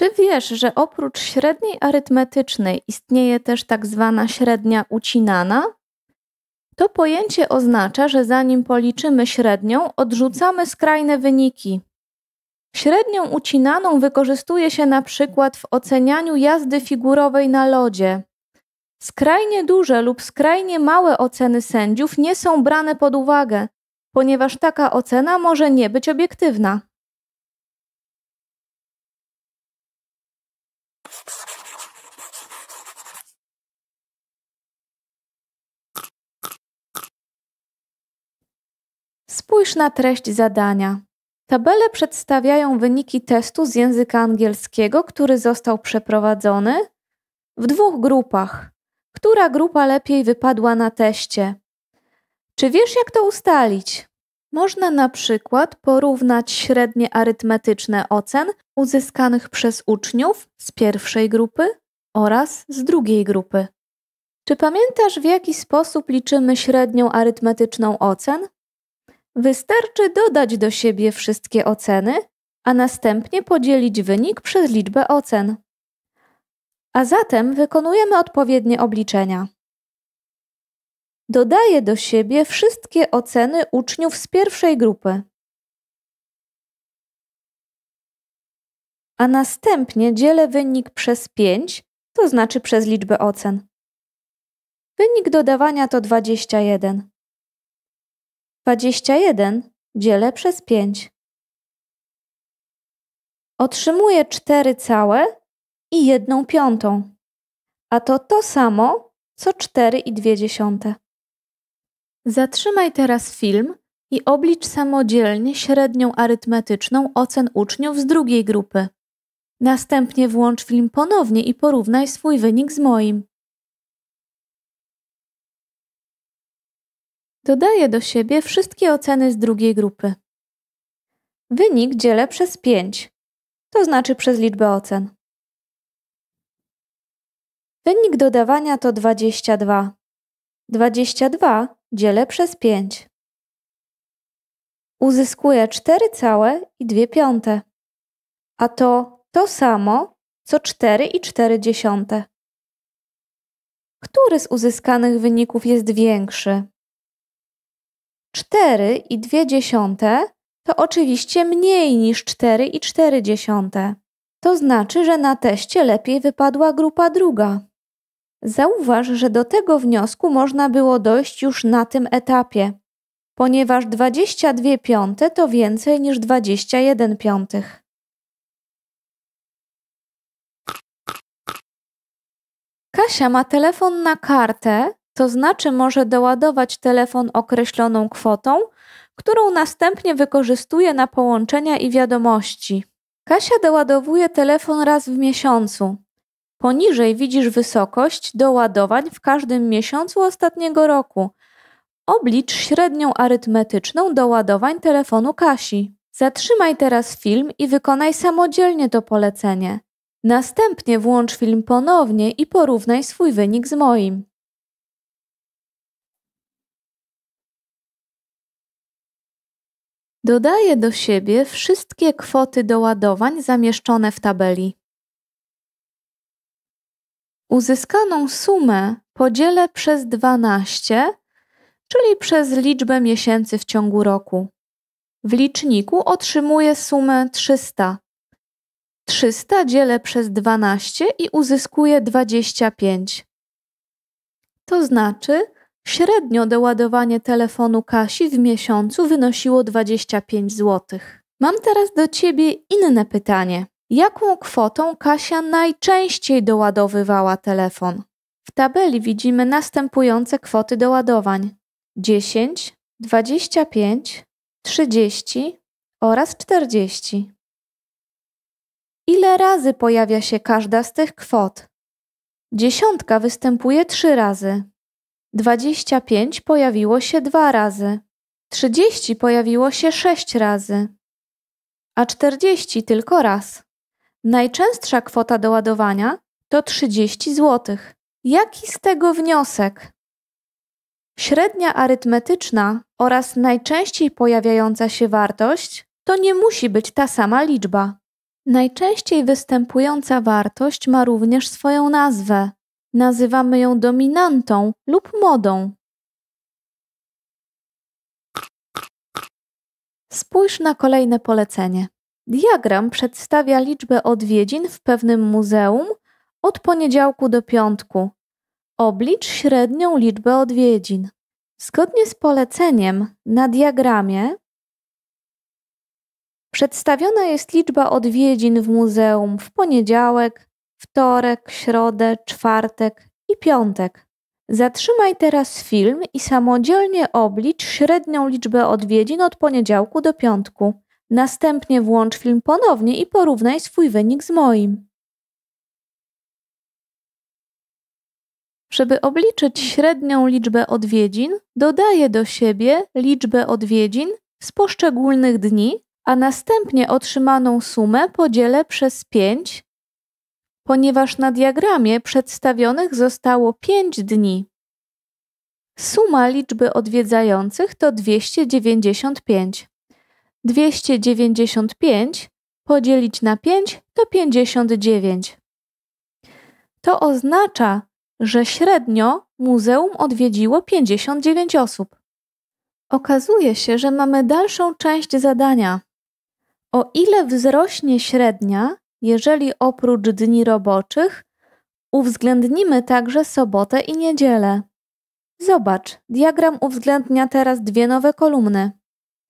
Czy wiesz, że oprócz średniej arytmetycznej istnieje też tak zwana średnia ucinana? To pojęcie oznacza, że zanim policzymy średnią, odrzucamy skrajne wyniki. Średnią ucinaną wykorzystuje się na przykład w ocenianiu jazdy figurowej na lodzie. Skrajnie duże lub skrajnie małe oceny sędziów nie są brane pod uwagę, ponieważ taka ocena może nie być obiektywna. Spójrz na treść zadania. Tabele przedstawiają wyniki testu z języka angielskiego, który został przeprowadzony w dwóch grupach. Która grupa lepiej wypadła na teście? Czy wiesz, jak to ustalić? Można na przykład porównać średnie arytmetyczne ocen uzyskanych przez uczniów z pierwszej grupy oraz z drugiej grupy. Czy pamiętasz, w jaki sposób liczymy średnią arytmetyczną ocen? Wystarczy dodać do siebie wszystkie oceny, a następnie podzielić wynik przez liczbę ocen. A zatem wykonujemy odpowiednie obliczenia. Dodaję do siebie wszystkie oceny uczniów z pierwszej grupy. A następnie dzielę wynik przez 5, to znaczy przez liczbę ocen. Wynik dodawania to 21. Dwadzieścia jeden dzielę przez pięć. Otrzymuję cztery całe i jedną piątą, a to to samo co cztery i dwie dziesiąte. Zatrzymaj teraz film i oblicz samodzielnie średnią arytmetyczną ocen uczniów z drugiej grupy. Następnie włącz film ponownie i porównaj swój wynik z moim. Dodaję do siebie wszystkie oceny z drugiej grupy. Wynik dzielę przez 5, to znaczy przez liczbę ocen. Wynik dodawania to 22. 22 dzielę przez 5. Uzyskuję 4 całe i 2 piąte, a to to samo co 4 i 4 dziesiąte. Który z uzyskanych wyników jest większy? 4,2 to oczywiście mniej niż 4,4. To znaczy, że na teście lepiej wypadła grupa druga. Zauważ, że do tego wniosku można było dojść już na tym etapie, ponieważ 22 piąte to więcej niż 21 piątych. Kasia ma telefon na kartę, to znaczy może doładować telefon określoną kwotą, którą następnie wykorzystuje na połączenia i wiadomości. Kasia doładowuje telefon raz w miesiącu. Poniżej widzisz wysokość doładowań w każdym miesiącu ostatniego roku. Oblicz średnią arytmetyczną doładowań telefonu Kasi. Zatrzymaj teraz film i wykonaj samodzielnie to polecenie. Następnie włącz film ponownie i porównaj swój wynik z moim. Dodaję do siebie wszystkie kwoty doładowań zamieszczone w tabeli. Uzyskaną sumę podzielę przez 12, czyli przez liczbę miesięcy w ciągu roku. W liczniku otrzymuję sumę 300. 300 dzielę przez 12 i uzyskuję 25. To znaczy, Średnio doładowanie telefonu Kasi w miesiącu wynosiło 25 zł. Mam teraz do ciebie inne pytanie. Jaką kwotą Kasia najczęściej doładowywała telefon? W tabeli widzimy następujące kwoty doładowań: 10, 25, 30 oraz 40. Ile razy pojawia się każda z tych kwot? Dziesiątka występuje trzy razy, 25 pojawiło się dwa razy. 30 pojawiło się sześć razy, a 40 tylko raz. Najczęstsza kwota doładowania to 30 zł. Jaki z tego wniosek? Średnia arytmetyczna oraz najczęściej pojawiająca się wartość to nie musi być ta sama liczba. Najczęściej występująca wartość ma również swoją nazwę Nazywamy ją dominantą lub modą. Spójrz na kolejne polecenie. Diagram przedstawia liczbę odwiedzin w pewnym muzeum od poniedziałku do piątku. Oblicz średnią liczbę odwiedzin. Zgodnie z poleceniem na diagramie przedstawiona jest liczba odwiedzin w muzeum w poniedziałek, wtorek, środę, czwartek i piątek. Zatrzymaj teraz film i samodzielnie oblicz średnią liczbę odwiedzin od poniedziałku do piątku. Następnie włącz film ponownie i porównaj swój wynik z moim. Żeby obliczyć średnią liczbę odwiedzin, dodaję do siebie liczbę odwiedzin z poszczególnych dni, a następnie otrzymaną sumę podzielę przez 5 ponieważ na diagramie przedstawionych zostało 5 dni. Suma liczby odwiedzających to 295. 295 podzielić na 5 to 59. To oznacza, że średnio muzeum odwiedziło 59 osób. Okazuje się, że mamy dalszą część zadania. O ile wzrośnie średnia, jeżeli oprócz dni roboczych uwzględnimy także sobotę i niedzielę. Zobacz, diagram uwzględnia teraz dwie nowe kolumny: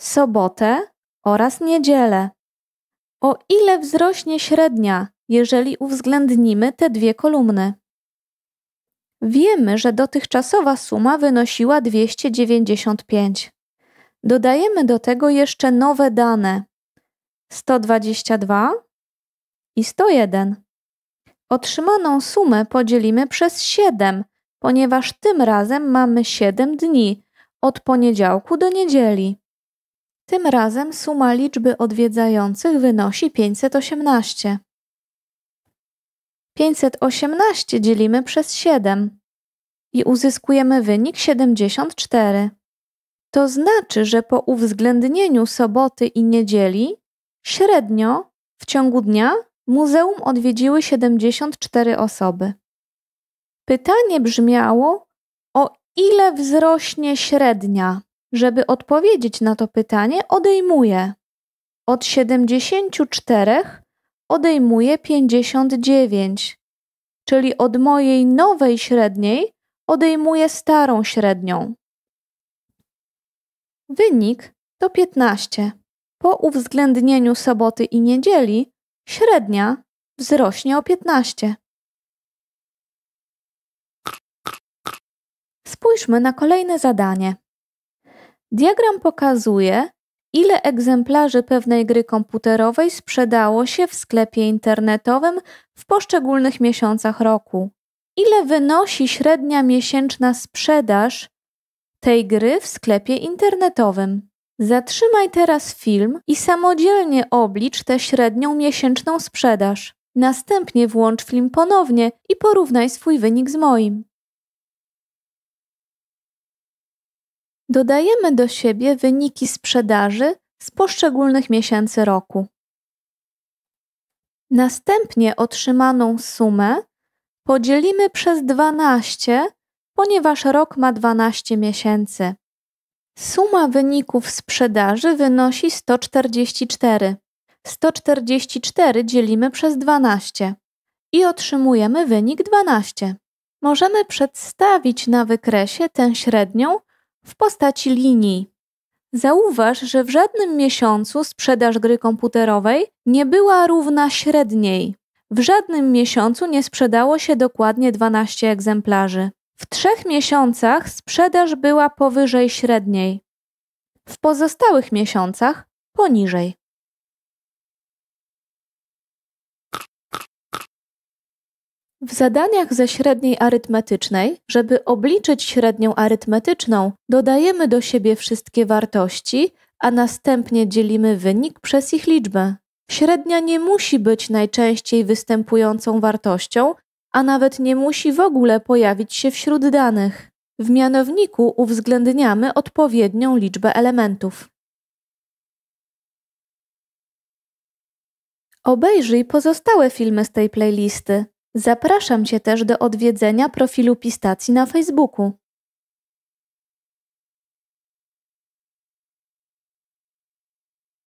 sobotę oraz niedzielę. O ile wzrośnie średnia, jeżeli uwzględnimy te dwie kolumny? Wiemy, że dotychczasowa suma wynosiła 295. Dodajemy do tego jeszcze nowe dane: 122 i 101. Otrzymaną sumę podzielimy przez 7, ponieważ tym razem mamy 7 dni od poniedziałku do niedzieli. Tym razem suma liczby odwiedzających wynosi 518. 518 dzielimy przez 7 i uzyskujemy wynik 74. To znaczy, że po uwzględnieniu soboty i niedzieli średnio w ciągu dnia Muzeum odwiedziły 74 osoby. Pytanie brzmiało: o ile wzrośnie średnia? Żeby odpowiedzieć na to pytanie, odejmuję. Od 74 odejmuję 59, czyli od mojej nowej średniej odejmuję starą średnią. Wynik to 15. Po uwzględnieniu soboty i niedzieli średnia wzrośnie o 15. Spójrzmy na kolejne zadanie. Diagram pokazuje, ile egzemplarzy pewnej gry komputerowej sprzedało się w sklepie internetowym w poszczególnych miesiącach roku. Ile wynosi średnia miesięczna sprzedaż tej gry w sklepie internetowym? Zatrzymaj teraz film i samodzielnie oblicz tę średnią miesięczną sprzedaż. Następnie włącz film ponownie i porównaj swój wynik z moim. Dodajemy do siebie wyniki sprzedaży z poszczególnych miesięcy roku. Następnie otrzymaną sumę podzielimy przez 12, ponieważ rok ma 12 miesięcy. Suma wyników sprzedaży wynosi 144. 144 dzielimy przez 12 i otrzymujemy wynik 12. Możemy przedstawić na wykresie tę średnią w postaci linii. Zauważ, że w żadnym miesiącu sprzedaż gry komputerowej nie była równa średniej. W żadnym miesiącu nie sprzedało się dokładnie 12 egzemplarzy. W trzech miesiącach sprzedaż była powyżej średniej, w pozostałych miesiącach poniżej. W zadaniach ze średniej arytmetycznej, żeby obliczyć średnią arytmetyczną, dodajemy do siebie wszystkie wartości, a następnie dzielimy wynik przez ich liczbę. Średnia nie musi być najczęściej występującą wartością, a nawet nie musi w ogóle pojawić się wśród danych. W mianowniku uwzględniamy odpowiednią liczbę elementów. Obejrzyj pozostałe filmy z tej playlisty. Zapraszam Cię też do odwiedzenia profilu Pistacji na Facebooku.